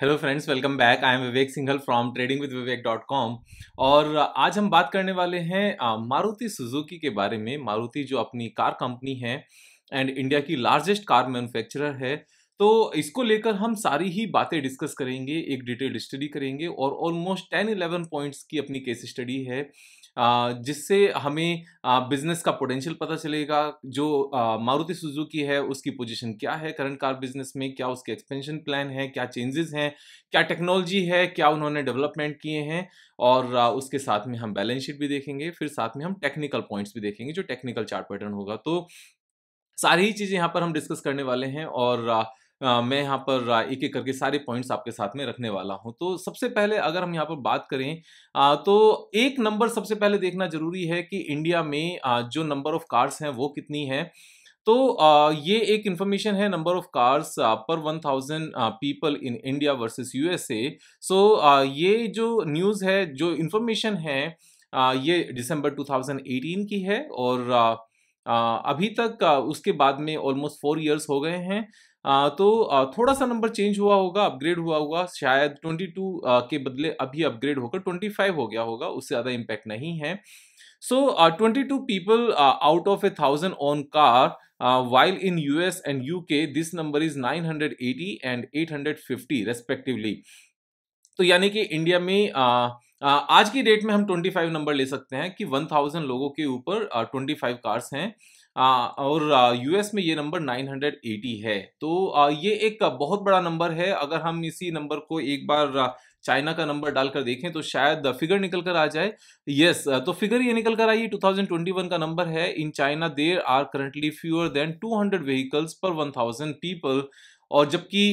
hello friends welcome back I am Vivek Singhal from trading with Vivek dot com और uh, आज हम बात करने वाले हैं uh, मारुति सुजुकी के बारे में मारुति जो अपनी कार कंपनी है एंड इंडिया की लार्जेस्ट कार मैन्युफैक्चरर है तो इसको लेकर हम सारी ही बातें डिस्कस करेंगे एक डिटेल स्टडी करेंगे और ऑलमोस्ट टेन इलेवन पॉइंट्स की अपनी केस स्टडी है जिससे हमें बिजनेस का पोटेंशियल पता चलेगा जो मारुति सुजुकी है उसकी पोजीशन क्या है करंट कार बिजनेस में क्या उसके एक्सपेंशन प्लान है क्या चेंजेस हैं क्या टेक्नोलॉजी है क्या उन्होंने डेवलपमेंट किए हैं और उसके साथ में हम बैलेंस शीट भी देखेंगे फिर साथ में हम टेक्निकल पॉइंट्स भी देखेंगे जो टेक्निकल चार्ट पैटर्न होगा तो सारी ही चीज़ें यहाँ पर हम डिस्कस करने वाले हैं और आ, मैं यहाँ पर एक एक करके सारे पॉइंट्स आपके साथ में रखने वाला हूँ तो सबसे पहले अगर हम यहाँ पर बात करें आ, तो एक नंबर सबसे पहले देखना जरूरी है कि इंडिया में आ, जो नंबर ऑफ कार्स हैं वो कितनी है तो ये एक इन्फॉर्मेशन है नंबर ऑफ कार्स पर one thousand people in India versus USA so ये जो न्यूज़ है जो इन्फॉर्मेशन है ये दिसंबर 2018 की है और अभी तक उसके बाद में ऑलमोस्ट फोर इयर्स हो गए हैं आ, तो थोड़ा सा नंबर चेंज हुआ होगा अपग्रेड हुआ होगा शायद 22 के बदले अभी अपग्रेड होकर 25 हो गया होगा उससे ज़्यादा इम्पैक्ट नहीं है so twenty two people out of a thousand on car uh, while in and and UK this number is 980 and 850 respectively तो यानी कि इंडिया में आ, आ, आज की डेट में हम 25 नंबर ले सकते हैं कि 1000 लोगों के ऊपर 25 कार्स हैं और यूएस में ये नंबर 980 है तो ये एक बहुत बड़ा नंबर है अगर हम इसी नंबर को एक बार चाइना का नंबर डालकर देखें तो शायद फिगर निकल कर आ जाए यस तो फिगर ये निकल कर आई 2021 का नंबर है in China there are currently fewer than 200 vehicles पर 1000 पीपल और जबकि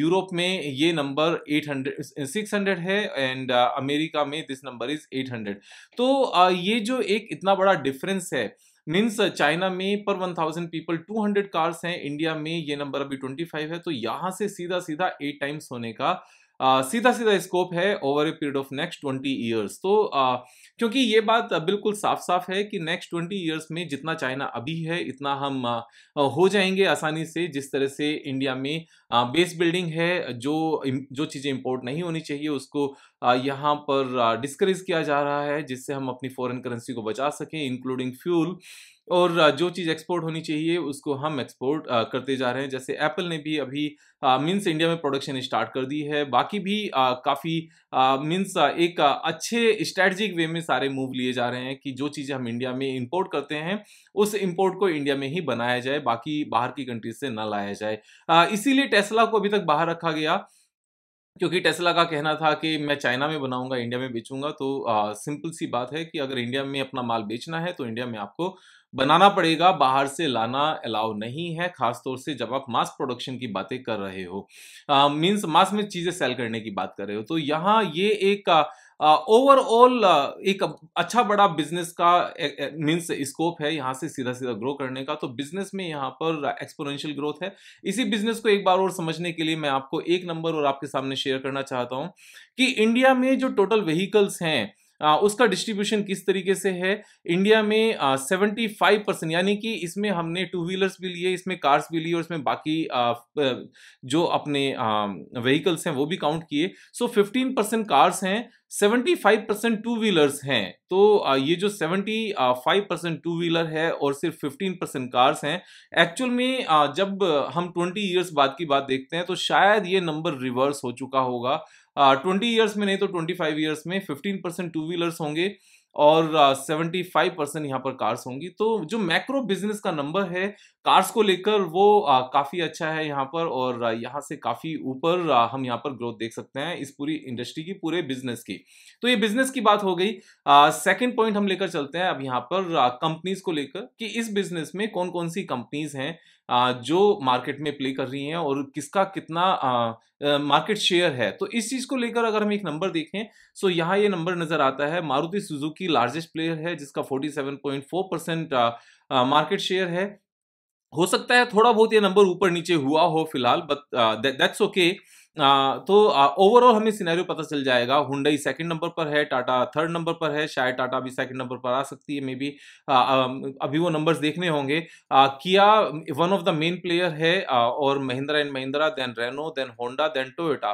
यूरोप में ये नंबर 800 600 है एंड अमेरिका में दिस नंबर इज़ 800 तो आ, ये जो एक इतना बड़ा डिफरेंस है मीन्स चाइना में पर 1000 पीपल 200 कार्स हैं इंडिया में ये नंबर अभी 25 है तो यहाँ से सीधा सीधा एट टाइम्स होने का आ, सीधा सीधा स्कोप है over a period of next twenty years तो आ, क्योंकि ये बात बिल्कुल साफ साफ है कि नेक्स्ट ट्वेंटी ईयर्स में जितना चाइना अभी है इतना हम आ, हो जाएंगे आसानी से जिस तरह से इंडिया में बेस बिल्डिंग है जो जो चीज़ें इम्पोर्ट नहीं होनी चाहिए उसको यहाँ पर डिस्करेज किया जा रहा है जिससे हम अपनी फॉरेन करेंसी को बचा सकें इंक्लूडिंग फ्यूल और जो चीज़ एक्सपोर्ट होनी चाहिए उसको हम एक्सपोर्ट करते जा रहे हैं जैसे एप्पल ने भी अभी मीन्स इंडिया में प्रोडक्शन स्टार्ट कर दी है बाकी भी काफ़ी मीन्स एक अच्छे स्ट्रेटजिक वे में सारे मूव लिए जा रहे हैं कि जो चीज़ें हम इंडिया में इंपोर्ट करते हैं उस इम्पोर्ट को इंडिया में ही बनाया जाए बाकी बाहर की कंट्रीज से ना लाया जाए इसीलिए टेस्ला को अभी तक बाहर रखा गया क्योंकि टेस्ला का कहना था कि मैं चाइना में बनाऊंगा इंडिया में बेचूंगा तो आ, सिंपल सी बात है कि अगर इंडिया में अपना माल बेचना है तो इंडिया में आपको बनाना पड़ेगा बाहर से लाना अलाउ नहीं है खासतौर से जब आप मास प्रोडक्शन की बातें कर रहे हो मीन्स मास में चीज़ें सेल करने की बात कर रहे हो तो यहाँ ये एक आ, ओवरऑल एक अच्छा बड़ा बिजनेस का मीन्स स्कोप है यहाँ से सीधा सीधा ग्रो करने का तो बिजनेस में यहाँ पर एक्सपोनेंशियल ग्रोथ है इसी बिजनेस को एक बार और समझने के लिए मैं आपको एक नंबर और आपके सामने शेयर करना चाहता हूँ कि इंडिया में जो टोटल व्हीकल्स हैं आ, उसका डिस्ट्रीब्यूशन किस तरीके से है इंडिया में सेवेंटी फाइव परसेंट यानी कि इसमें हमने टू व्हीलर्स भी लिए इसमें कार्स भी लिए और इसमें बाकी आ, जो अपने व्हीकल्स हैं वो भी काउंट किए सो फिफ्टीन परसेंट कार्स हैं seventy five percent two wheelers हैं तो ये जो seventy five percent two wheeler है और सिर्फ फिफ्टीन परसेंट कार्स हैं एक्चुअल में जब हम ट्वेंटी ईयर्स बाद की बात देखते हैं तो शायद ये नंबर रिवर्स हो चुका होगा ट्वेंटी ईयर्स में नहीं तो ट्वेंटी फाइव ईयर्स में फिफ्टीन परसेंट टू व्हीलर्स होंगे और सेवेंटी फाइव परसेंट यहाँ पर कार्स होंगी तो जो मैक्रो बिजनेस का नंबर है कार्स को लेकर वो काफ़ी अच्छा है यहाँ पर और यहाँ से काफ़ी ऊपर हम यहाँ पर ग्रोथ देख सकते हैं इस पूरी इंडस्ट्री की पूरे बिजनेस की तो ये बिजनेस की बात हो गई सेकंड पॉइंट हम लेकर चलते हैं अब यहाँ पर कंपनीज को लेकर कि इस बिजनेस में कौन कौन सी कंपनीज हैं जो मार्केट में प्ले कर रही हैं और किसका कितना मार्केट शेयर है तो इस चीज़ को लेकर अगर हम एक नंबर देखें सो यहाँ ये नंबर नज़र आता है मारुति सुजुकी लार्जेस्ट प्लेयर है जिसका 47.4 परसेंट मार्केट शेयर है हो सकता है थोड़ा बहुत ये नंबर ऊपर नीचे हुआ हो फिलहाल बट दैट्स ओके तो ओवरऑल हमें सिनेरियो पता चल जाएगा हुंडई सेकंड नंबर पर है टाटा थर्ड नंबर पर है शायद टाटा भी सेकंड नंबर पर आ सकती है मे बी अभी वो नंबर्स देखने होंगे किया one of the main player है और Mahindra and Mahindra then Renault then Honda then Toyota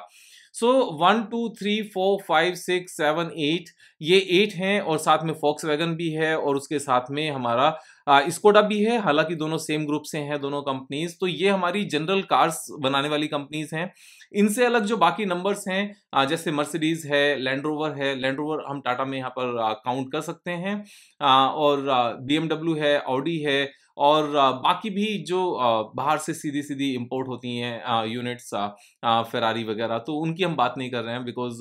so one two three four five six seven eight ये एट हैं और साथ में फॉक्स वैगन भी है और उसके साथ में हमारा स्कोडा भी है हालांकि दोनों सेम ग्रुप से हैं दोनों कंपनीज तो ये हमारी जनरल कार्स बनाने वाली कंपनीज हैं इनसे अलग जो बाकी नंबर्स हैं जैसे मर्सिडीज है लैंड रोवर है लैंड रोवर हम टाटा में यहाँ पर काउंट कर सकते हैं और बी है ऑडी है और बाकी भी जो बाहर से सीधी सीधी इंपोर्ट होती हैं यूनिट्स फेरारी वगैरह तो उनकी हम बात नहीं कर रहे हैं बिकॉज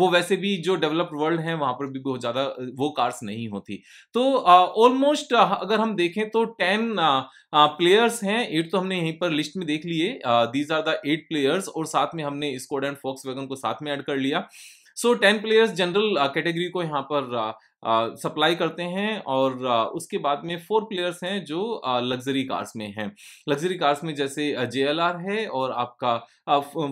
वो वैसे भी जो डेवलप्ड वर्ल्ड है वहाँ पर भी बहुत ज़्यादा वो कार्स नहीं होती तो ऑलमोस्ट अगर हम देखें तो टेन प्लेयर्स हैं एट तो हमने यहीं पर लिस्ट में देख लिए these are the eight players और साथ में हमने स्कोड एंड फॉक्स वैगन को साथ में ऐड कर लिया so ten players general category को यहाँ पर सप्लाई करते हैं और उसके बाद में फोर प्लेयर्स हैं जो लग्जरी कार्स में हैं लग्जरी कार्स में जैसे जे है और आपका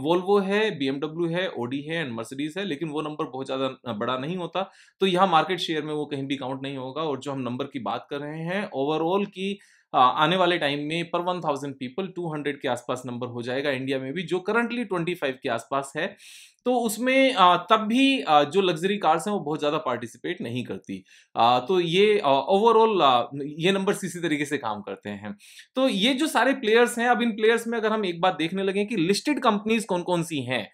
वोल्वो है बी है ओडी है एंड मर्सिडीज है लेकिन वो नंबर बहुत ज़्यादा बड़ा नहीं होता तो यहाँ मार्केट शेयर में वो कहीं भी काउंट नहीं होगा और जो हम नंबर की बात कर रहे हैं ओवरऑल की आने वाले टाइम में पर one thousand people two hundred के आसपास नंबर हो जाएगा इंडिया में भी जो करंटली ट्वेंटी फाइव के आसपास है तो उसमें तब भी जो लग्जरी कार्स हैं वो बहुत ज़्यादा पार्टिसिपेट नहीं करती तो ये ओवरऑल ये नंबर्स इसी तरीके से काम करते हैं तो ये जो सारे प्लेयर्स हैं अब इन प्लेयर्स में अगर हम एक बात देखने लगे कि लिस्टेड कंपनीज कौन कौन सी हैं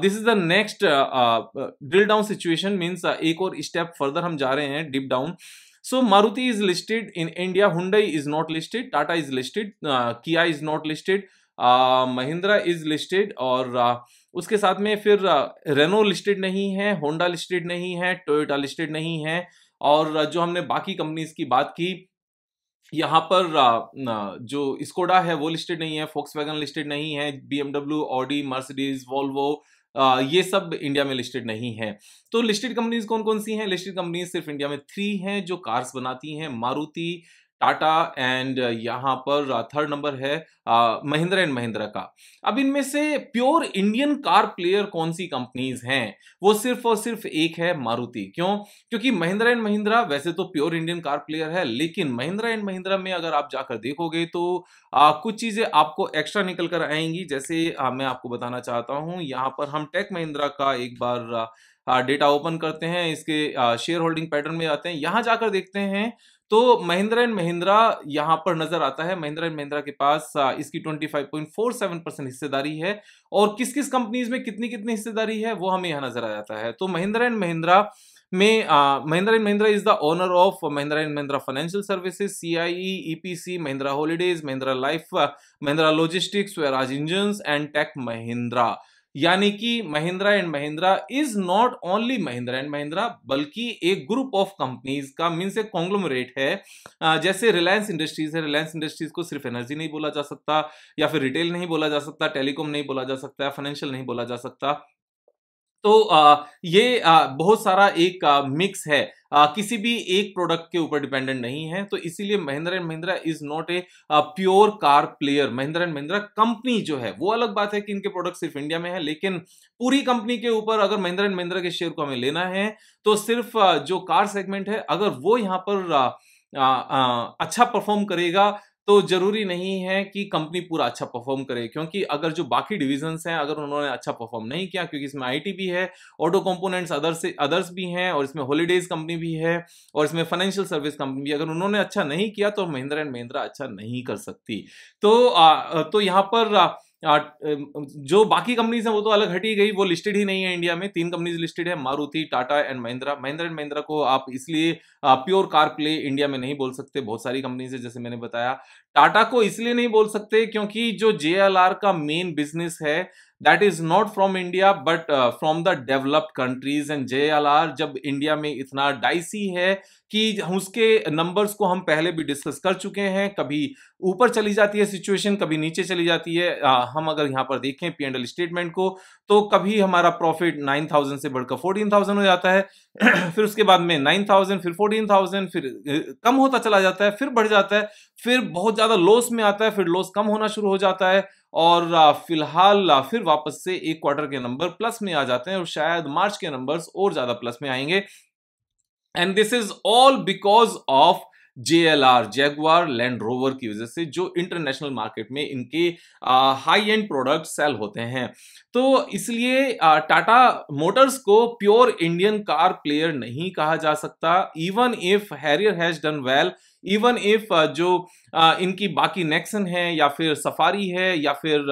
this is the next drill down situation means एक और स्टेप फर्दर हम जा रहे हैं dip down So Maruti is listed in India, Hyundai is not listed, Tata is listed, uh, Kia is not listed, uh, Mahindra is listed और uh, उसके साथ में फिर रेनो uh, लिस्टेड नहीं है होंडा लिस्टेड नहीं है टोयोटा लिस्टेड नहीं है और uh, जो हमने बाकी कंपनीज की बात की यहाँ पर uh, जो स्कोडा है वो लिस्टेड नहीं है फोक्स लिस्टेड नहीं है BMW Audi Mercedes Volvo ये सब इंडिया में लिस्टेड नहीं है तो लिस्टेड कंपनीज कौन कौन सी हैं लिस्टेड कंपनीज सिर्फ इंडिया में थ्री हैं जो कार्स बनाती हैं मारुति टाटा एंड uh, यहाँ पर थर्ड uh, नंबर है महिंद्रा एंड महिंद्रा का अब इनमें से प्योर इंडियन कार प्लेयर कौन सी कंपनीज हैं वो सिर्फ और सिर्फ एक है मारुति क्यों क्योंकि महिंद्रा एंड महिंद्रा वैसे तो प्योर इंडियन कार प्लेयर है लेकिन महिंद्रा एंड महिंद्रा में अगर आप जाकर देखोगे तो आ, uh, कुछ चीजें आपको एक्स्ट्रा निकल कर आएंगी जैसे आ, मैं आपको बताना चाहता हूं यहाँ पर हम टेक महिंद्रा का एक बार डेटा ओपन करते हैं इसके शेयर होल्डिंग पैटर्न में आते हैं यहाँ जाकर देखते हैं तो महिंद्रा एंड महिंद्रा यहां पर नजर आता है महिंद्रा एंड महिंद्रा के पास इसकी 25.47 परसेंट हिस्सेदारी है और किस किस कंपनीज में कितनी कितनी हिस्सेदारी है वो हमें यहां नजर आ जाता है तो महिंद्रा एंड महिंद्रा में Mahindra and Mahindra is the owner of Mahindra and Mahindra financial services CIE EPC Mahindra holidays Mahindra life Mahindra logistics Swaraj engine and tech Mahindra यानी कि Mahindra and Mahindra is not only Mahindra and Mahindra बल्कि एक ग्रुप ऑफ कंपनीज का मीन्स एक कॉन्ग्लोमरेट है जैसे रिलायंस इंडस्ट्रीज है रिलायंस इंडस्ट्रीज को सिर्फ एनर्जी नहीं बोला जा सकता या फिर रिटेल नहीं बोला जा सकता टेलीकॉम नहीं बोला जा सकता फाइनेंशियल नहीं बोला जा सकता तो ये बहुत सारा एक मिक्स है आ, किसी भी एक प्रोडक्ट के ऊपर डिपेंडेंट नहीं है तो इसीलिए Mahindra and Mahindra is not a pure car player Mahindra and Mahindra company जो है वो अलग बात है कि इनके प्रोडक्ट सिर्फ इंडिया में है लेकिन पूरी कंपनी के ऊपर अगर महिंद्रा एंड महिंद्रा के शेयर को हमें लेना है तो सिर्फ जो कार सेगमेंट है अगर वो यहाँ पर आ, आ, अच्छा परफॉर्म करेगा तो जरूरी नहीं है कि कंपनी पूरा अच्छा परफॉर्म करे क्योंकि अगर जो बाकी डिविजन्स हैं अगर उन्होंने अच्छा परफॉर्म नहीं किया क्योंकि इसमें आईटी भी है ऑटो कंपोनेंट्स अदर्स अदर्स भी हैं और इसमें हॉलीडेज कंपनी भी है और इसमें फाइनेंशियल सर्विस कंपनी भी अगर उन्होंने अच्छा नहीं किया तो महिंद्रा एंड महिंद्रा अच्छा नहीं कर सकती तो आ, तो यहाँ पर आ, जो बाकी कंपनीज हैं वो तो अलग हटी गई वो लिस्टेड ही नहीं है इंडिया में तीन कंपनीज लिस्टेड है मारुति टाटा एंड महिंद्रा महिंद्रा एंड महिंद्रा को आप इसलिए प्योर कार प्ले इंडिया में नहीं बोल सकते बहुत सारी कंपनीज है जैसे मैंने बताया टाटा को इसलिए नहीं बोल सकते क्योंकि जो जे का मेन बिजनेस है that is not from India but from the developed countries and जे जब इंडिया में इतना डाइसी है कि उसके नंबर्स को हम पहले भी डिस्कस कर चुके हैं कभी ऊपर चली जाती है सिचुएशन कभी नीचे चली जाती है आ, हम अगर यहाँ पर देखें पी एंड स्टेटमेंट को तो कभी हमारा प्रॉफिट 9000 से बढ़कर 14000 हो जाता है फिर उसके बाद में 9000 फिर 14000 फिर कम होता चला जाता है फिर बढ़ जाता है फिर बहुत ज़्यादा लॉस में आता है फिर लॉस कम होना शुरू हो जाता है और फिलहाल फिर वापस से एक क्वार्टर के नंबर प्लस में आ जाते हैं और शायद मार्च के नंबर्स और ज़्यादा प्लस में आएंगे and this is all because of JLR Jaguar Land Rover की वजह से जो इंटरनेशनल मार्केट में इनके हाई एंड प्रोडक्ट सेल होते हैं तो इसलिए टाटा मोटर्स को प्योर इंडियन कार प्लेयर नहीं कहा जा सकता even if Harrier has done well well, even if uh, जो uh, इनकी बाकी नेक्सन है या फिर सफारी है या फिर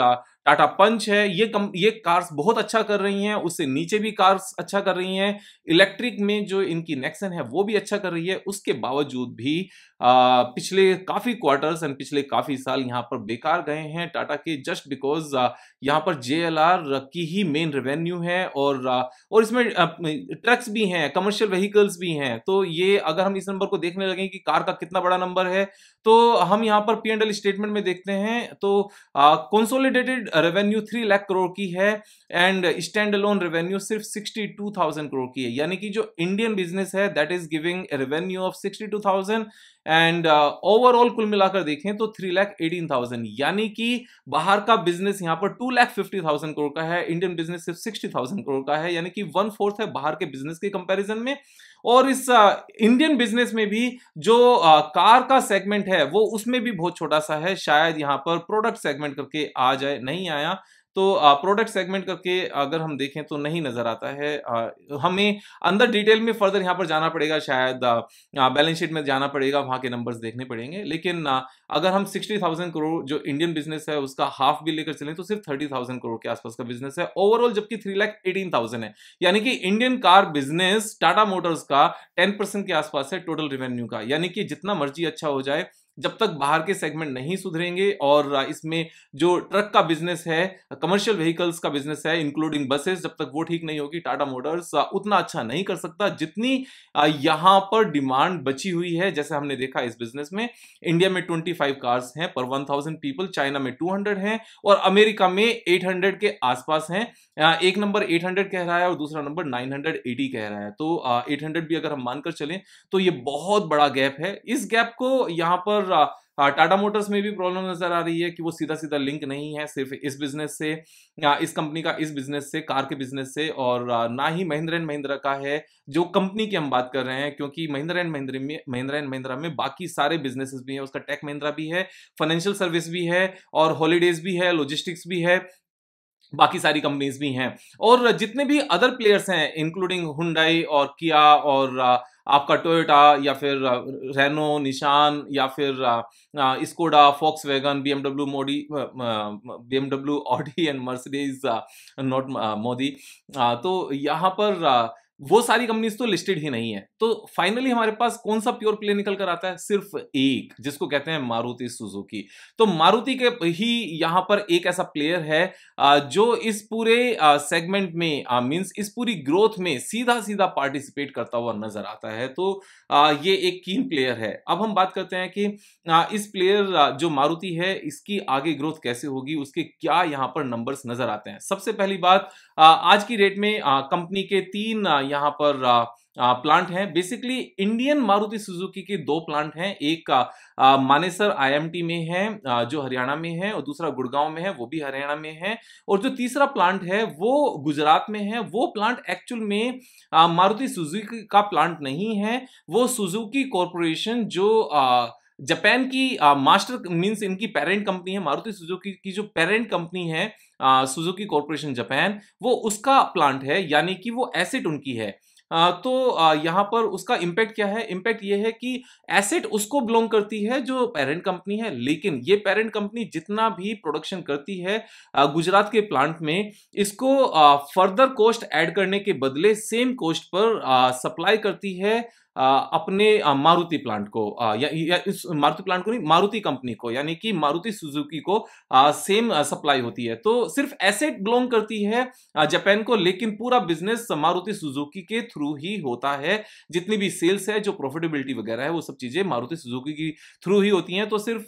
टाटा uh, पंच है ये कम ये कार्स बहुत अच्छा कर रही हैं उससे नीचे भी कार्स अच्छा कर रही हैं इलेक्ट्रिक में जो इनकी नेक्सन है वो भी अच्छा कर रही है उसके बावजूद भी आ, पिछले काफ़ी क्वार्टर्स एंड पिछले काफ़ी साल यहाँ पर बेकार गए हैं टाटा के जस्ट बिकॉज यहाँ पर जे की ही मेन रेवेन्यू है और और इसमें ट्रक्स भी हैं कमर्शियल व्हीकल्स भी हैं तो ये अगर हम इस नंबर को देखने लगे कि कार का कितना बड़ा नंबर है तो हम यहाँ पर पी एंड एल स्टेटमेंट में देखते हैं तो consolidated revenue three lakh crore की है एंड स्टैंड लोन रेवेन्यू सिर्फ सिक्सटी टू थाउजेंड करोड़ की है यानी कि जो इंडियन बिजनेस है that is giving revenue of thousand and overall कुल मिलाकर देखें तो थ्री लैख एटीन थाउजेंड यानी कि बाहर का बिजनेस यहाँ पर two lakh fifty thousand crore का है इंडियन बिजनेस सिर्फ सिक्सटी थाउजेंड करोड़ का है यानी कि वन फोर्थ है बाहर के बिजनेस के कंपेरिजन में और इस इंडियन uh, बिजनेस में भी जो uh, कार का सेगमेंट है वो उसमें भी बहुत छोटा सा है शायद यहाँ पर प्रोडक्ट सेगमेंट करके आ जाए नहीं आया तो प्रोडक्ट सेगमेंट करके अगर हम देखें तो नहीं नज़र आता है हमें अंदर डिटेल में फर्दर यहाँ पर जाना पड़ेगा शायद बैलेंस शीट में जाना पड़ेगा वहाँ के नंबर्स देखने पड़ेंगे लेकिन अगर हम सिक्सटी थाउजेंड करोड़ जो इंडियन बिजनेस है उसका हाफ भी लेकर चलें तो सिर्फ थर्टी थाउजेंड करोड़ के आसपास का बिजनेस है ओवरऑल जबकि थ्री लैख एटीन थाउजेंड है यानी कि Indian car business Tata Motors का टेन परसेंट के आसपास है टोटल रेवेन्यू का यानी कि जितना मर्जी अच्छा हो जाए जब तक बाहर के सेगमेंट नहीं सुधरेंगे और इसमें जो ट्रक का बिजनेस है कमर्शियल व्हीकल्स का बिजनेस है इंक्लूडिंग बसेस जब तक वो ठीक नहीं होगी टाटा मोटर्स उतना अच्छा नहीं कर सकता जितनी यहाँ पर डिमांड बची हुई है जैसे हमने देखा इस बिजनेस में इंडिया में ट्वेंटी फाइव कार्स हैं पर वन पीपल चाइना में टू हैं और अमेरिका में एट के आसपास हैं एक नंबर 800 कह रहा है और दूसरा नंबर 980 कह रहा है तो 800 भी अगर हम मानकर चलें तो ये बहुत बड़ा गैप है इस गैप को यहाँ पर टाटा मोटर्स में भी प्रॉब्लम नजर आ रही है कि वो सीधा सीधा लिंक नहीं है सिर्फ इस बिजनेस से या इस कंपनी का इस बिजनेस से कार के बिजनेस से और ना ही महिंद्रा एंड महिंद्रा का है जो कंपनी की हम बात कर रहे हैं क्योंकि महिंद्रा एंड महिंद्रा में महिंद्रा एंड महिंद्रा में बाकी सारे बिजनेसेस भी हैं उसका टेक महिंद्रा भी है फाइनेंशियल सर्विस भी है और हॉलीडेज भी है लॉजिस्टिक्स भी है बाकी सारी कंपनीज भी हैं और जितने भी अदर प्लेयर्स हैं इंक्लूडिंग हुंडई और किया और uh, आपका टोयोटा या फिर रेनो uh, निशान या फिर Skoda Volkswagen BMW मोडी BMW Audi and Mercedes not Modi तो यहाँ पर uh, वो सारी कंपनीज तो लिस्टेड ही नहीं है तो फाइनली हमारे पास कौन सा प्योर प्ले निकल कर आता है सिर्फ एक जिसको कहते हैं मारुति सुजुकी तो मारुति के ही यहां पर एक ऐसा प्लेयर है जो इस पूरे सेगमेंट में मींस इस पूरी ग्रोथ में सीधा सीधा पार्टिसिपेट करता हुआ नजर आता है तो ये एक कीन प्लेयर है अब हम बात करते हैं कि इस प्लेयर जो मारुति है इसकी आगे ग्रोथ कैसे होगी उसके क्या यहां पर नंबर्स नजर आते हैं सबसे पहली बात आज की डेट में कंपनी के तीन यहाँ पर प्लांट हैं बेसिकली इंडियन मारुति सुजुकी के दो प्लांट हैं एक मानेसर आईएमटी में है जो हरियाणा में है और दूसरा गुड़गांव में है वो भी हरियाणा में है और जो तीसरा प्लांट है वो गुजरात में है वो प्लांट एक्चुअल में मारुति सुजुकी का प्लांट नहीं है वो सुजुकी कॉरपोरेशन जो जापान की मास्टर मींस इनकी पेरेंट कंपनी है मारुति सुजुकी की जो पेरेंट कंपनी है सुजुकी कॉरपोरेशन जापान वो उसका प्लांट है यानी कि वो एसेट उनकी है तो यहाँ पर उसका इम्पैक्ट क्या है इम्पैक्ट ये है कि एसेट उसको बिलोंग करती है जो पेरेंट कंपनी है लेकिन ये पेरेंट कंपनी जितना भी प्रोडक्शन करती है गुजरात के प्लांट में इसको फर्दर कॉस्ट ऐड करने के बदले सेम कॉस्ट पर सप्लाई करती है अपने मारुति प्लांट को या, या इस मारुति प्लांट को नहीं मारुति कंपनी को यानी कि मारुति सुजुकी को सेम सप्लाई होती है तो सिर्फ एसेट बिलोंग करती है जापान को लेकिन पूरा बिजनेस मारुति सुजुकी के थ्रू ही होता है जितनी भी सेल्स है जो प्रॉफिटेबिलिटी वगैरह है वो सब चीजें मारुति सुजुकी की थ्रू ही होती हैं तो सिर्फ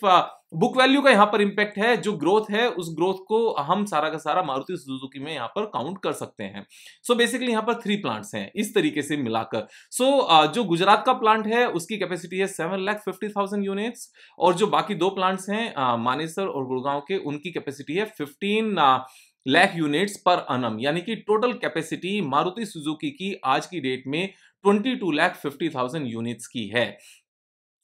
बुक वैल्यू का यहाँ पर इम्पैक्ट है जो ग्रोथ है उस ग्रोथ को हम सारा का सारा मारुति सुजुकी में यहाँ पर काउंट कर सकते हैं सो बेसिकली यहाँ पर थ्री प्लांट्स हैं इस तरीके से मिलाकर सो so, जो गुजरात का प्लांट है उसकी कैपेसिटी है seven lakh fifty thousand units और जो बाकी दो प्लांट्स हैं मानेसर और गुड़गांव के उनकी कैपेसिटी है फिफ्टीन लैख यूनिट्स पर अनम यानी कि टोटल कैपेसिटी मारुति सुजुकी की आज की डेट में twenty two lakh fifty thousand units की है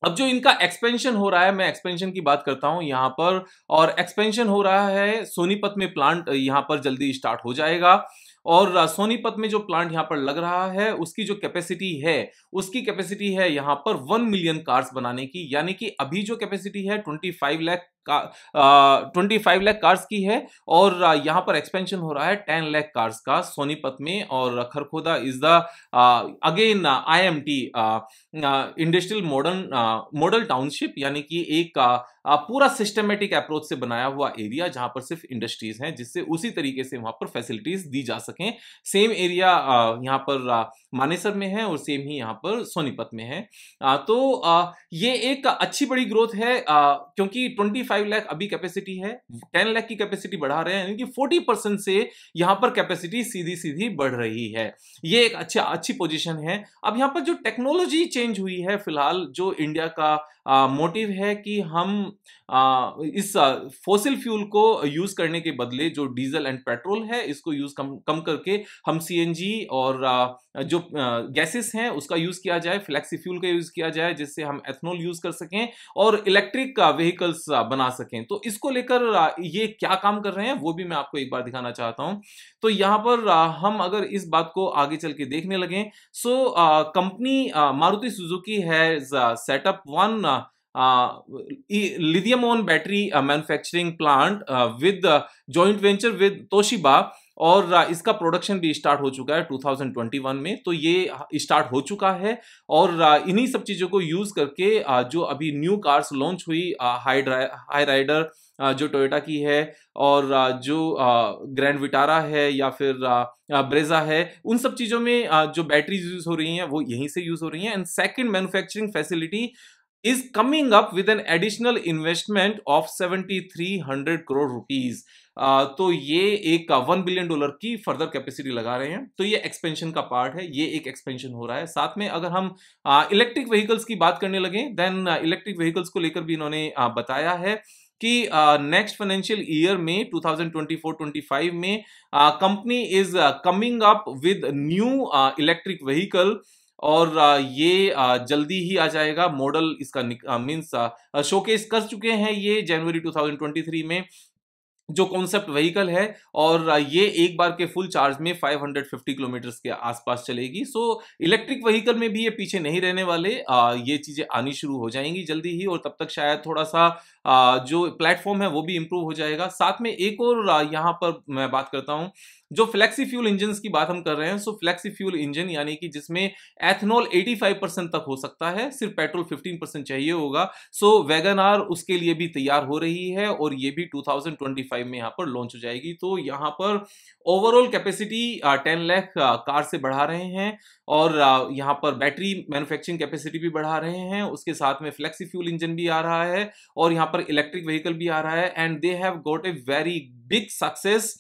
अब जो इनका एक्सपेंशन हो रहा है मैं एक्सपेंशन की बात करता हूं यहां पर और एक्सपेंशन हो रहा है सोनीपत में प्लांट यहां पर जल्दी स्टार्ट हो जाएगा और सोनीपत में जो प्लांट यहाँ पर लग रहा है उसकी जो कैपेसिटी है उसकी कैपेसिटी है यहां पर वन मिलियन कार्स बनाने की यानी कि अभी जो कैपेसिटी है twenty five lakh twenty five lakh cars की है और यहाँ पर एक्सपेंशन हो रहा है टेन लैख कार्स का सोनीपत में और Kharkhoda is the again I M T industrial modern model township यानी कि एक आ, पूरा सिस्टमेटिक अप्रोच से बनाया हुआ एरिया जहाँ पर सिर्फ इंडस्ट्रीज हैं जिससे उसी तरीके से वहाँ पर फैसिलिटीज दी जा सकें सेम एरिया यहाँ पर मानेसर में है और सेम ही यहाँ पर सोनीपत में है आ, तो ये एक अच्छी बड़ी ग्रोथ है क्योंकि ट्वेंटी फाइव फाइव लाख अभी कैपेसिटी है टेन लाख की कैपेसिटी बढ़ा रहे हैं यानी कि फोर्टी परसेंट से यहां पर कैपेसिटी सीधी सीधी बढ़ रही है ये एक अच्छा अच्छी पोजिशन है अब यहाँ पर जो टेक्नोलॉजी चेंज हुई है फिलहाल जो इंडिया का आ, मोटिव है कि हम आ, इस फोसिल फ्यूल को यूज करने के बदले जो डीजल एंड पेट्रोल है इसको यूज कम कम करके हम सी और आ, जो गैसेस हैं उसका यूज़ किया जाए फ्लेक्सी फ्यूल का यूज़ किया जाए जिससे हम एथनॉल यूज़ कर सकें और इलेक्ट्रिक का व्हीकल्स बना सकें तो इसको लेकर ये क्या काम कर रहे हैं वो भी मैं आपको एक बार दिखाना चाहता हूं तो यहां पर हम अगर इस बात को आगे चल के देखने लगे so company Maruti Suzuki has setup one lithium ion battery manufacturing plant with joint venture with Toshiba और इसका प्रोडक्शन भी स्टार्ट हो चुका है 2021 में तो ये स्टार्ट हो चुका है और इन्हीं सब चीज़ों को यूज़ करके जो अभी न्यू कार्स लॉन्च हुई हाई हाई राइडर जो टोयोटा की है और जो ग्रैंड विटारा है या फिर ब्रेजा है उन सब चीज़ों में जो बैटरीज यूज़ हो रही हैं वो यहीं से यूज़ हो रही हैं and second manufacturing facility up with an additional investment of seventy three hundred crore rupees तो ये एक वन बिलियन डॉलर की फर्दर कैपेसिटी लगा रहे हैं तो ये एक्सपेंशन का पार्ट है ये एक एक्सपेंशन हो रहा है साथ में अगर हम इलेक्ट्रिक व्हीकल्स की बात करने लगे देन इलेक्ट्रिक व्हीकल्स को लेकर भी इन्होंने बताया है कि नेक्स्ट फाइनेंशियल ईयर में 2024-25 में company is coming up with new electric vehicle और ये जल्दी ही आ जाएगा मॉडल इसका मीन्स शोकेस कर चुके हैं ये जनवरी 2023 में जो कॉन्सेप्ट व्हीकल है और ये एक बार के फुल चार्ज में 550 किलोमीटर के आसपास चलेगी सो इलेक्ट्रिक व्हीकल में भी ये पीछे नहीं रहने वाले आ, ये चीज़ें आनी शुरू हो जाएंगी जल्दी ही और तब तक शायद थोड़ा सा आ, जो प्लेटफॉर्म है वो भी इम्प्रूव हो जाएगा साथ में एक और यहाँ पर मैं बात करता हूँ जो फ्लेक्सी फ्यूल इंजन की बात हम कर रहे हैं सो फ्लेक्सी फ्यूल इंजन यानी कि जिसमें एथेनॉल 85 परसेंट तक हो सकता है सिर्फ पेट्रोल 15 परसेंट चाहिए होगा सो वैगन आर उसके लिए भी तैयार हो रही है और ये भी 2025 में यहाँ पर लॉन्च हो जाएगी तो यहाँ पर overall capacity ten lakh car से बढ़ा रहे हैं और यहाँ पर बैटरी मैन्युफैक्चरिंग कैपेसिटी भी बढ़ा रहे हैं उसके साथ में फ्लेक्सी फ्यूल इंजन भी आ रहा है और यहाँ पर इलेक्ट्रिक व्हीकल भी आ रहा है and they have got a very big success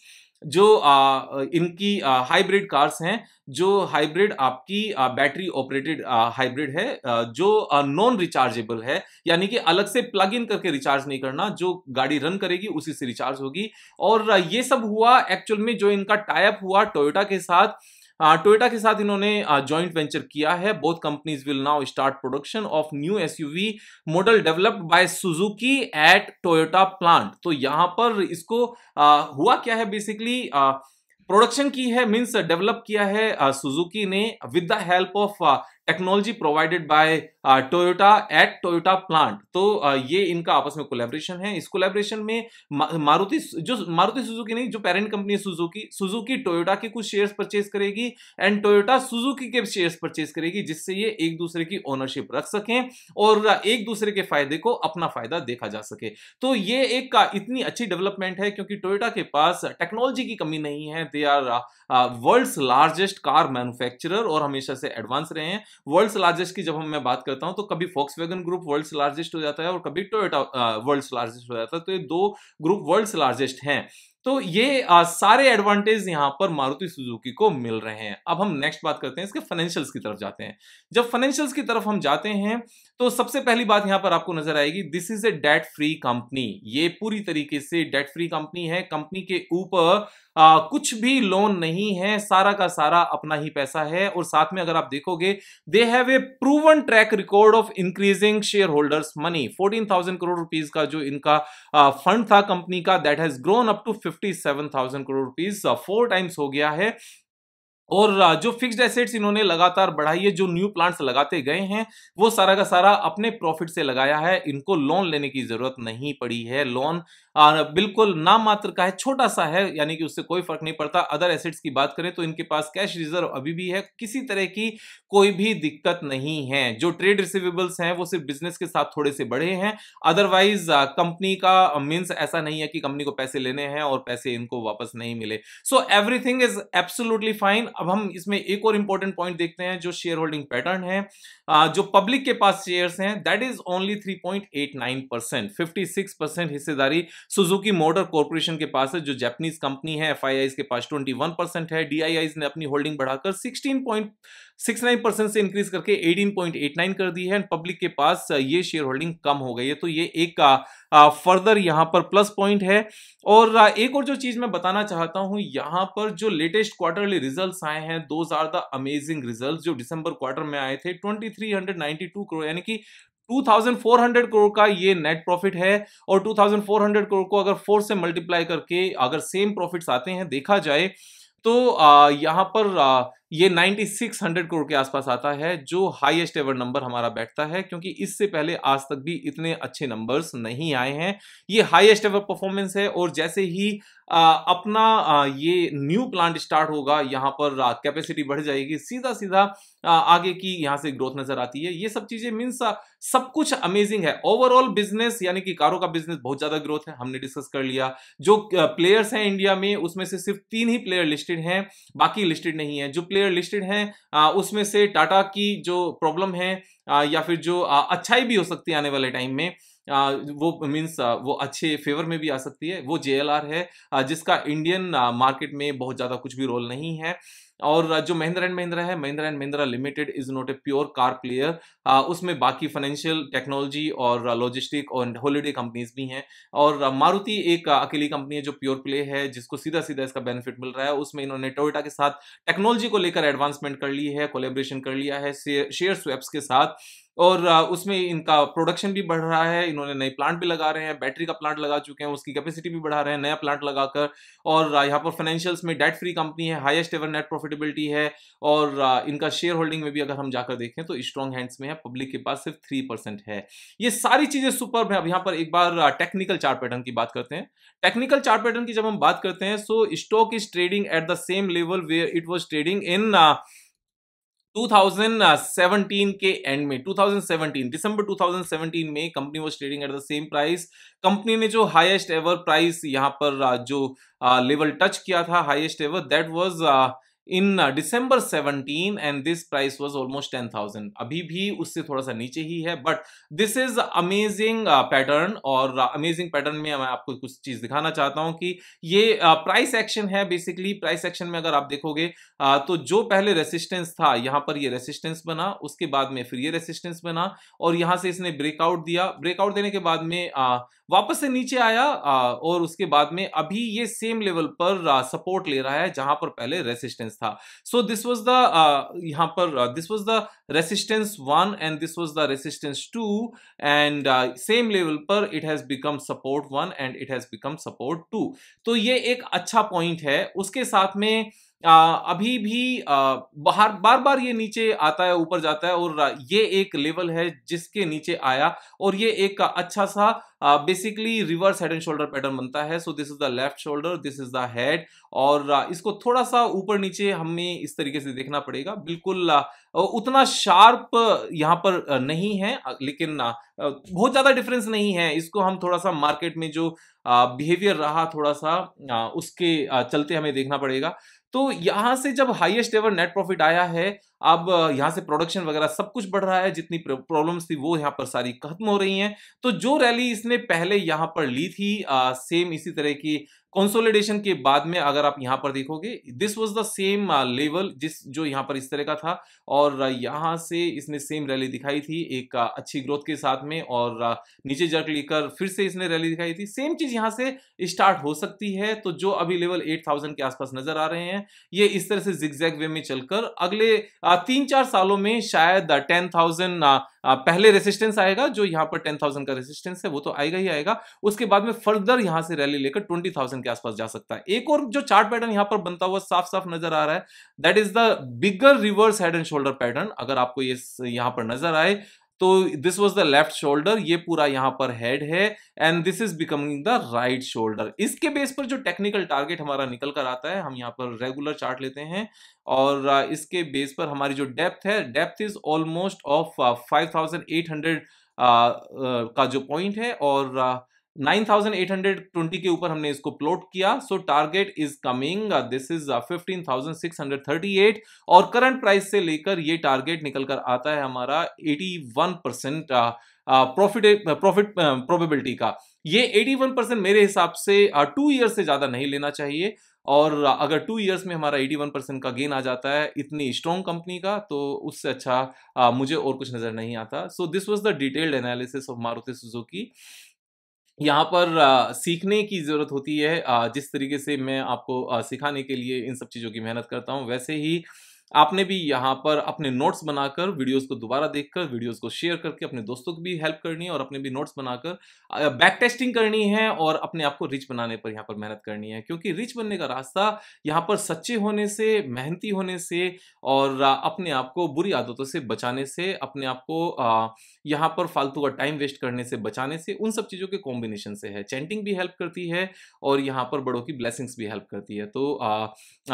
जो आ, इनकी हाइब्रिड कार्स हैं जो हाइब्रिड आपकी बैटरी ऑपरेटेड हाइब्रिड है आ, जो नॉन रिचार्जेबल है यानी कि अलग से प्लग इन करके रिचार्ज नहीं करना जो गाड़ी रन करेगी उसी से रिचार्ज होगी और ये सब हुआ एक्चुअल में जो इनका टाइप हुआ टोयोटा के साथ टोयोटा के साथ इन्होंने जॉइंट वेंचर किया है both companies will now start production of new SUV model developed by Suzuki at Toyota plant तो यहां पर इसको आ, हुआ क्या है बेसिकली प्रोडक्शन की है मीन्स डेवलप किया है सुजुकी ने with the help of technology provided by Toyota at Toyota plant तो uh, ये इनका आपस में कोलेब्रेशन है इस कोलेब्रेशन में मारुति जो मारुति सुजुकी नहीं जो पेरेंट कंपनी है सुजुकी सुजुकी टोयोटा के कुछ शेयर्स परचेज करेगी एंड टोयोटा सुजुकी के शेयर्स परचेज करेगी जिससे ये एक दूसरे की ओनरशिप रख सकें और uh, एक दूसरे के फायदे को अपना फायदा देखा जा सके तो ये एक uh, इतनी अच्छी डेवलपमेंट है क्योंकि टोयोटा के पास टेक्नोलॉजी की कमी नहीं है they are world largest car manufacturer और हमेशा से एडवांस रहे हैं वर्ल्ड्स लार्जेस्ट की जब हम मैं बात करता हूँ तो कभी Volkswagen group world's largest हो जाता है और कभी टोयोटा वर्ल्ड्स लार्जेस्ट हो जाता है तो ये दो ग्रुप वर्ल्ड्स लार्जेस्ट हैं तो ये आ, सारे एडवांटेज यहाँ पर मारुति सुजुकी को मिल रहे हैं अब हम नेक्स्ट बात करते हैं इसके फाइनेंशियल्स की तरफ जाते हैं जब फाइनेंशियल्स की तरफ हम जाते हैं तो सबसे पहली बात यहाँ पर आपको नजर आएगी this is a debt free company ये पूरी तरीके से डेट फ्री कंपनी है कंपनी के ऊपर कुछ भी लोन नहीं है सारा का सारा अपना ही पैसा है और साथ में अगर आप देखोगे they have a proven track record of increasing share holders money fourteen thousand crore rupees का जो इनका फंड था कंपनी का that has grown up to 57,000 crore rupees four times हो गया है और uh, जो फिक्स्ड एसेट्स इन्होंने लगातार बढ़ाई है जो न्यू प्लांट्स लगाते गए हैं वो सारा का सारा अपने प्रॉफिट से लगाया है इनको लोन लेने की जरूरत नहीं पड़ी है लोन और बिल्कुल नाम मात्र का है छोटा सा है यानी कि उससे कोई फर्क नहीं पड़ता अदर एसेट्स की बात करें तो इनके पास कैश रिजर्व अभी भी है किसी तरह की कोई भी दिक्कत नहीं है जो ट्रेड रिसिवेबल्स हैं वो सिर्फ बिजनेस के साथ थोड़े से बढ़े हैं अदरवाइज कंपनी का मीन्स ऐसा नहीं है कि कंपनी को पैसे लेने हैं और पैसे इनको वापस नहीं मिले so everything is absolutely fine अब हम इसमें एक और इंपॉर्टेंट पॉइंट देखते हैं जो शेयर होल्डिंग पैटर्न है जो पब्लिक के पास शेयर्स हैं that is only nine percent six percent हिस्सेदारी सुजुकी मोटर कॉरपोरेशन के पास है जो जैपनीज कंपनी है एफ के पास ट्वेंटी वन परसेंट है डी ने अपनी होल्डिंग बढ़ाकर सिक्सटीन नाइन परसेंट से इंक्रीज करके एटीन पॉइंट एट नाइन कर दी है एंड पब्लिक के पास ये शेयर होल्डिंग कम हो गई है तो ये एक फर्दर यहां पर प्लस पॉइंट है और एक और जो चीज मैं बताना चाहता हूं यहां पर जो लेटेस्ट क्वार्टरली रिजल्ट आए हैं दो आर द अमेजिंग रिजल्ट जो डिसंबर क्वार्टर में आए थे twenty three hundred two crore यानी कि 2400 करोड़ का ये नेट प्रॉफिट है और 2400 करोड़ को अगर फोर से मल्टीप्लाई करके अगर सेम प्रॉफिट्स आते हैं देखा जाए तो यहाँ पर ये 9600 करोड़ के आसपास आता है जो हाईएस्ट एवर नंबर हमारा बैठता है क्योंकि इससे पहले आज तक भी इतने अच्छे नंबर्स नहीं आए हैं ये हाईएस्ट एवर परफॉर्मेंस है और जैसे ही आ, अपना आ, ये न्यू प्लांट स्टार्ट होगा यहाँ पर कैपेसिटी बढ़ जाएगी सीधा सीधा आ, आगे की यहाँ से ग्रोथ नजर आती है ये सब चीजें मीन्स सब कुछ अमेजिंग है ओवरऑल बिजनेस यानी कि कारों का बिजनेस बहुत ज्यादा ग्रोथ है हमने डिस्कस कर लिया जो प्लेयर्स हैं इंडिया में उसमें से सिर्फ तीन ही प्लेयर लिस्टेड हैं बाकी लिस्टेड नहीं है जो प्लेयर लिस्टेड हैं उसमें से टाटा की जो प्रॉब्लम है या फिर जो अच्छाई भी हो सकती है आने वाले टाइम में आ, वो मीन्स वो अच्छे फेवर में भी आ सकती है वो जे है जिसका इंडियन मार्केट में बहुत ज़्यादा कुछ भी रोल नहीं है और जो महिंद्रा एंड महिंद्रा है Mahindra and Mahindra limited is not a pure car player उसमें बाकी फाइनेंशियल टेक्नोलॉजी और लॉजिस्टिक और होलीडे कंपनीज भी हैं और मारुति एक अकेली कंपनी है जो प्योर प्ले है जिसको सीधा सीधा इसका बेनिफिट मिल रहा है उसमें इन्होंने टोयोटा के साथ टेक्नोलॉजी को लेकर एडवांसमेंट कर ली है कोलेब्रेशन कर लिया है शेयर स्वेप्स के साथ और उसमें इनका प्रोडक्शन भी बढ़ रहा है इन्होंने नए प्लांट भी लगा रहे हैं बैटरी का प्लांट लगा चुके हैं उसकी कैपेसिटी भी बढ़ा रहे हैं नया प्लांट लगाकर और यहाँ पर फाइनेंशियल्स में डेट फ्री कंपनी है हाईएस्ट एवर नेट प्रॉफिटेबिलिटी है और इनका शेयर होल्डिंग में भी अगर हम जाकर देखें तो स्ट्रॉन्ग हैंड्स में है पब्लिक के पास सिर्फ थ्री परसेंट है ये सारी चीज़ें सुपर है अब यहाँ पर एक बार टेक्निकल चार्ट पैटर्न की बात करते हैं टेक्निकल चार्ट पैटर्न की जब हम बात करते हैं so stock is trading at the same level where it was trading in 2017 के एंड में 2017 दिसंबर 2017 में company was trading at the same price company ने जो हाईएस्ट एवर प्राइस यहां पर जो लेवल टच किया था highest ever that was in December seventeen and this price was almost ten thousand अभी भी उससे थोड़ा सा नीचे ही है but this is amazing pattern और अमेजिंग uh, पैटर्न में मैं आपको कुछ चीज दिखाना चाहता हूं कि ये प्राइस uh, एक्शन है बेसिकली प्राइस एक्शन में अगर आप देखोगे uh, तो जो पहले रेसिस्टेंस था यहां पर ये रेसिस्टेंस बना उसके बाद में फिर ये रेसिस्टेंस बना और यहां से इसने ब्रेकआउट दिया ब्रेकआउट देने के बाद में uh, वापस से नीचे आया uh, और उसके बाद में अभी ये सेम लेवल पर सपोर्ट uh, ले रहा है जहां पर पहले रेसिस्टेंस था सो दिस वॉज द यहाँ पर this was the resistance one and this was the resistance two and same level पर it has become support one and it has become support two तो ये एक अच्छा पॉइंट है उसके साथ में आ, uh, अभी भी आ, uh, बाहर बार बार ये नीचे आता है ऊपर जाता है और uh, ये एक लेवल है जिसके नीचे आया और ये एक अच्छा सा basically reverse head and shoulder pattern बनता है so this is the left shoulder this is the head और uh, इसको थोड़ा सा ऊपर नीचे हमें इस तरीके से देखना पड़ेगा बिल्कुल uh, उतना शार्प uh, यहाँ पर uh, नहीं है लेकिन uh, बहुत ज़्यादा डिफरेंस नहीं है इसको हम थोड़ा सा मार्केट में जो बिहेवियर uh, रहा थोड़ा सा उसके चलते हमें देखना पड़ेगा तो यहाँ से जब हाईएस्ट एवर नेट प्रॉफिट आया है अब यहाँ से प्रोडक्शन वगैरह सब कुछ बढ़ रहा है जितनी प्रॉब्लम्स थी वो यहाँ पर सारी खत्म हो रही हैं तो जो रैली इसने पहले यहाँ पर ली थी आ, सेम इसी तरह की कंसोलिडेशन के बाद में अगर आप यहां पर देखोगे this was the same level जिस जो यहां पर इस तरह का था और uh, यहां से इसने सेम रैली दिखाई थी एक uh, अच्छी ग्रोथ के साथ में और uh, नीचे जर्क लेकर फिर से इसने रैली दिखाई थी सेम चीज यहां से स्टार्ट हो सकती है तो जो अभी लेवल 8000 के आसपास नजर आ रहे हैं ये इस तरह से जिग्जैग वे में चलकर अगले तीन चार सालों में शायद टेन पहले रेसिस्टेंस आएगा जो यहाँ पर टेन थाउजेंड का रेसिस्टेंस है वो तो आएगा ही आएगा उसके बाद में फर्दर यहाँ से रैली लेकर ट्वेंटी थाउजेंड के आसपास जा सकता है एक और जो चार्ट पैटर्न यहाँ पर बनता हुआ साफ साफ नजर आ रहा है that is the bigger reverse head and shoulder pattern अगर आपको ये यहां यहाँ पर नजर आए तो this was the left shoulder ये पूरा यहाँ पर हेड है and this is becoming the right shoulder इसके बेस पर जो टेक्निकल टारगेट हमारा निकल कर आता है हम यहाँ पर रेगुलर चार्ट लेते हैं और इसके बेस पर हमारी जो डेप्थ है depth is almost of five thousand eight hundred का जो पॉइंट है और uh, 9,820 के ऊपर हमने इसको प्लॉट किया so target is coming this is 15,638 और करंट प्राइस से लेकर ये टारगेट निकल कर आता है हमारा 81 परसेंट प्रॉफिट प्रॉफिट प्रोबेबिलिटी का ये 81 परसेंट मेरे हिसाब से टू uh, ईयर से ज़्यादा नहीं लेना चाहिए और uh, अगर टू इयर्स में हमारा 81 परसेंट का गेन आ जाता है इतनी स्ट्रॉन्ग कंपनी का तो उससे अच्छा आ, uh, मुझे और कुछ नज़र नहीं आता so this was the detailed analysis of Maruti Suzuki यहाँ पर आ, सीखने की ज़रूरत होती है आ, जिस तरीके से मैं आपको आ, सिखाने के लिए इन सब चीज़ों की मेहनत करता हूँ वैसे ही आपने भी यहाँ पर अपने नोट्स बनाकर वीडियोस को दोबारा देखकर वीडियोस को शेयर करके अपने दोस्तों को भी हेल्प करनी है और अपने भी नोट्स बनाकर बैक टेस्टिंग करनी है और अपने आप को रिच बनाने पर यहाँ पर मेहनत करनी है क्योंकि रिच बनने का रास्ता यहाँ पर सच्चे होने से मेहनती होने से और अपने आप को बुरी आदतों से बचाने से अपने आप को यहाँ पर फालतू का टाइम वेस्ट करने से बचाने से उन सब चीज़ों के कॉम्बिनेशन से है चैंटिंग भी हेल्प करती है और यहाँ पर बड़ों की ब्लेसिंग्स भी हेल्प करती है तो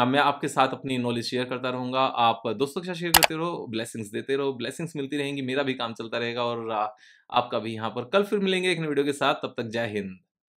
मैं आपके साथ अपनी नॉलेज शेयर करता रहूँगा आप दोस्तों के साथ शेयर करते रहो ब्लेसिंग्स देते रहो ब्लेसिंग्स मिलती रहेंगी मेरा भी काम चलता रहेगा और आपका भी यहाँ पर कल फिर मिलेंगे एक नई वीडियो के साथ तब तक जय हिंद